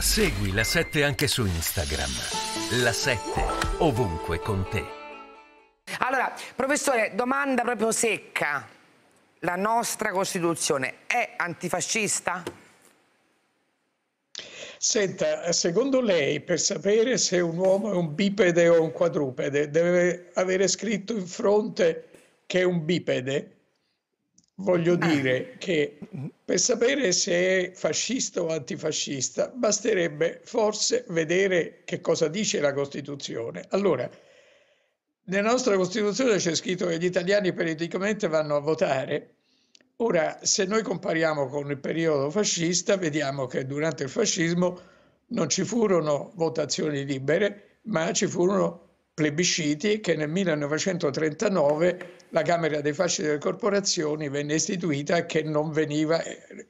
Segui la 7 anche su Instagram. La 7 ovunque con te. Allora, professore, domanda proprio secca. La nostra Costituzione è antifascista? Senta, secondo lei per sapere se un uomo è un bipede o un quadrupede deve avere scritto in fronte che è un bipede? Voglio ah. dire che per sapere se è fascista o antifascista basterebbe forse vedere che cosa dice la Costituzione. Allora, nella nostra Costituzione c'è scritto che gli italiani periodicamente vanno a votare. Ora, se noi compariamo con il periodo fascista, vediamo che durante il fascismo non ci furono votazioni libere, ma ci furono plebisciti che nel 1939 la Camera dei Fasci delle Corporazioni venne istituita che non veniva,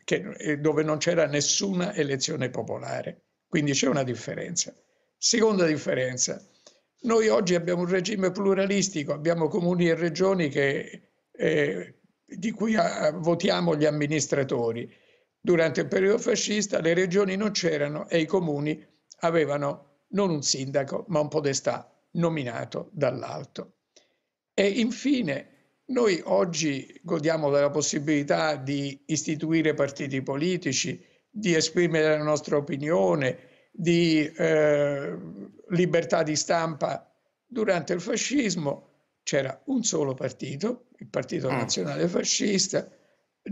che, dove non c'era nessuna elezione popolare. Quindi c'è una differenza. Seconda differenza, noi oggi abbiamo un regime pluralistico, abbiamo comuni e regioni che, eh, di cui a, ah, votiamo gli amministratori. Durante il periodo fascista le regioni non c'erano e i comuni avevano non un sindaco ma un podestà nominato dall'alto. E infine noi oggi godiamo della possibilità di istituire partiti politici, di esprimere la nostra opinione, di eh, libertà di stampa. Durante il fascismo c'era un solo partito, il Partito mm. Nazionale Fascista,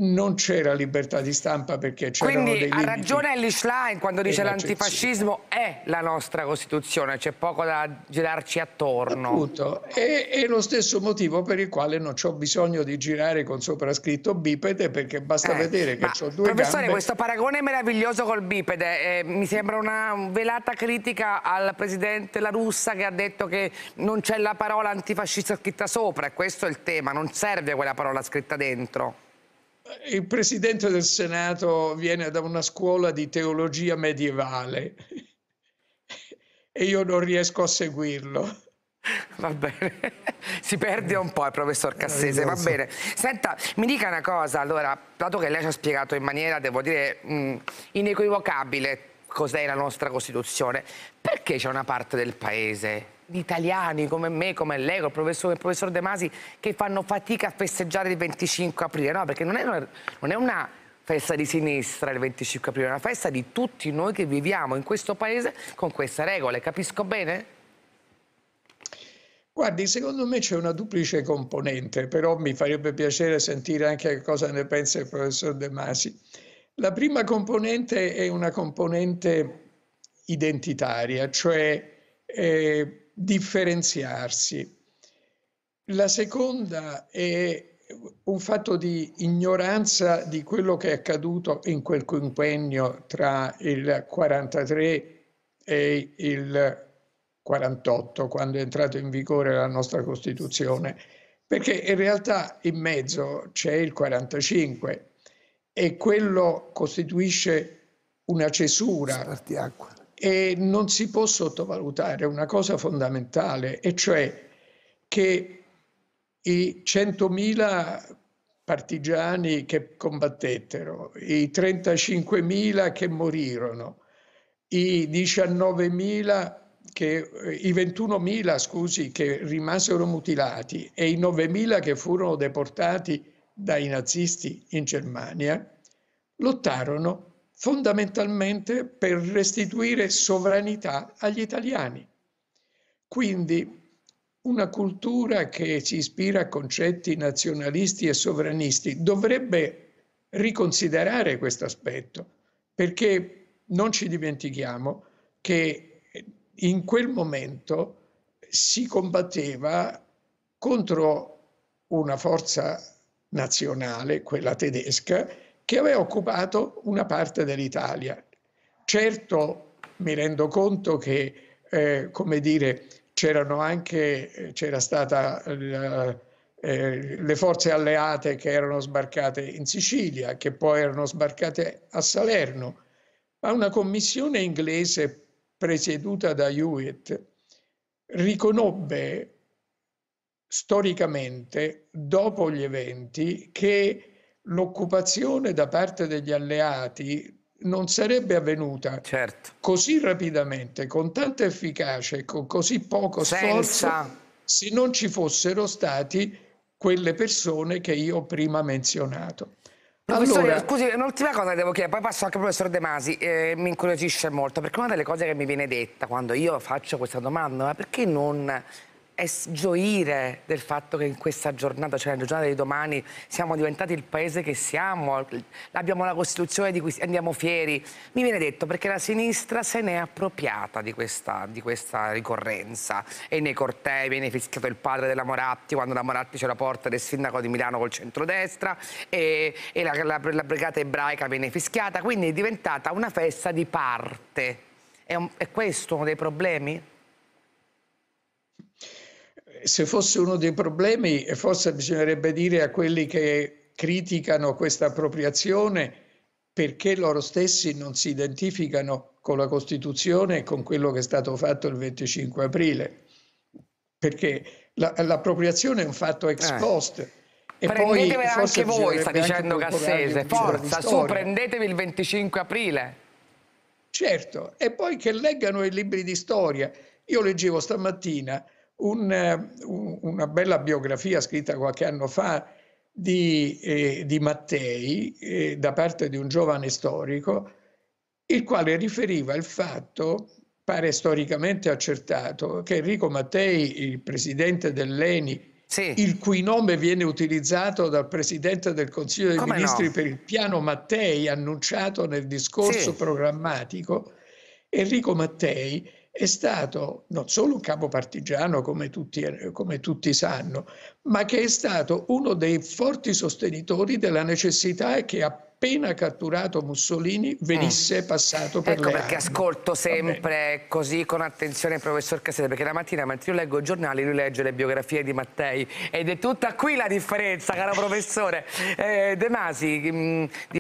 non c'era libertà di stampa perché c'erano Quindi, dei Quindi ha ragione Ellis Schlein quando dice l'antifascismo è la nostra Costituzione, c'è poco da girarci attorno. Appunto, è, è, lo stesso motivo per il quale non ho bisogno di girare con soprascritto bipede perché basta eh, vedere che ho due professore, gambe. questo paragone meraviglioso col bipede eh, mi sembra una velata critica al presidente La Russa che ha detto che non c'è la parola antifascista scritta sopra, e questo è il tema, non serve quella parola scritta dentro il presidente del Senato viene da una scuola di teologia medievale e io non riesco a seguirlo. Va bene, si perde un po' il eh, professor Cassese, va bene. Senta, mi dica una cosa, allora, dato che lei ci ha spiegato in maniera, devo dire, mm, inequivocabile cos'è la nostra Costituzione, perché c'è una parte del paese di italiani come me, come lei, come il professor, il professor De Masi, che fanno fatica a festeggiare il 25 aprile, no? Perché non è, non è una festa di sinistra il 25 aprile, è una festa di tutti noi che viviamo in questo paese con queste regole, capisco bene? Guardi, secondo me c'è una duplice componente, però mi farebbe piacere sentire anche cosa ne pensa il professor De Masi. La prima componente è una componente identitaria, cioè eh, differenziarsi. La seconda è un fatto di ignoranza di quello che è accaduto in quel quinquennio tra il 43 e il 48, quando è entrata in vigore la nostra Costituzione, perché in realtà in mezzo c'è il 45 e quello costituisce una cesura e non si può sottovalutare una cosa fondamentale, e cioè che i 100.000 partigiani che combattettero, i 35.000 che morirono, i 19.000 che, i 21.000 scusi, che rimasero mutilati e i 9.000 che furono deportati dai nazisti in Germania, lottarono fondamentalmente per restituire sovranità agli italiani. Quindi una cultura che si ispira a concetti nazionalisti e sovranisti dovrebbe riconsiderare questo aspetto, perché non ci dimentichiamo che in quel momento si combatteva contro una forza nazionale, quella tedesca, che aveva occupato una parte dell'Italia. Certo mi rendo conto che, eh, come dire, c'erano anche, eh, c'era stata la, eh, le forze alleate che erano sbarcate in Sicilia, che poi erano sbarcate a Salerno, ma una commissione inglese presieduta da Hewitt riconobbe storicamente, dopo gli eventi, che l'occupazione da parte degli alleati non sarebbe avvenuta certo. così rapidamente, con tanta efficacia e con così poco sforzo, se non ci fossero stati quelle persone che io ho prima ho menzionato. Allora... Scusi, un'ultima cosa che devo chiedere, poi passo anche al professor De Masi, eh, mi incuriosisce molto, perché una delle cose che mi viene detta quando io faccio questa domanda, ma perché non è gioire del fatto che in questa giornata, cioè nella giornata di domani, siamo diventati il paese che siamo, abbiamo la Costituzione di cui andiamo fieri. Mi viene detto perché la sinistra se n'è appropriata di questa, di questa ricorrenza e nei cortei viene fischiato il padre della Moratti quando la Moratti ce la porta del sindaco di Milano col centrodestra e, e la, la, la brigata ebraica viene fischiata, quindi è diventata una festa di parte. È, un, è questo uno dei problemi? se fosse uno dei problemi, forse bisognerebbe dire a quelli che criticano questa appropriazione perché loro stessi non si identificano con la Costituzione e con quello che è stato fatto il 25 aprile. Perché la, l'appropriazione è un fatto ex eh. post. Eh. E prendetevela anche voi, sta dicendo Cassese. Forza, su, prendetevi il 25 aprile. Certo, e poi che leggano i libri di storia. Io leggevo stamattina un, un, una bella biografia scritta qualche anno fa di, eh, di Mattei eh, da parte di un giovane storico, il quale riferiva il fatto, pare storicamente accertato, che Enrico Mattei, il presidente dell'ENI, sì. il cui nome viene utilizzato dal Presidente del Consiglio dei Come Ministri no? per il piano Mattei annunciato nel discorso sì. programmatico, Enrico Mattei è stato non solo un capo partigiano, come tutti, come tutti sanno, ma che è stato uno dei forti sostenitori della necessità che ha appena catturato Mussolini venisse mm. passato per ecco le perché ascolto sempre così con attenzione il professor Cassese perché la mattina mentre io leggo i giornali lui legge le biografie di Mattei ed è tutta qui la differenza caro professore eh, De Masi mh, mm,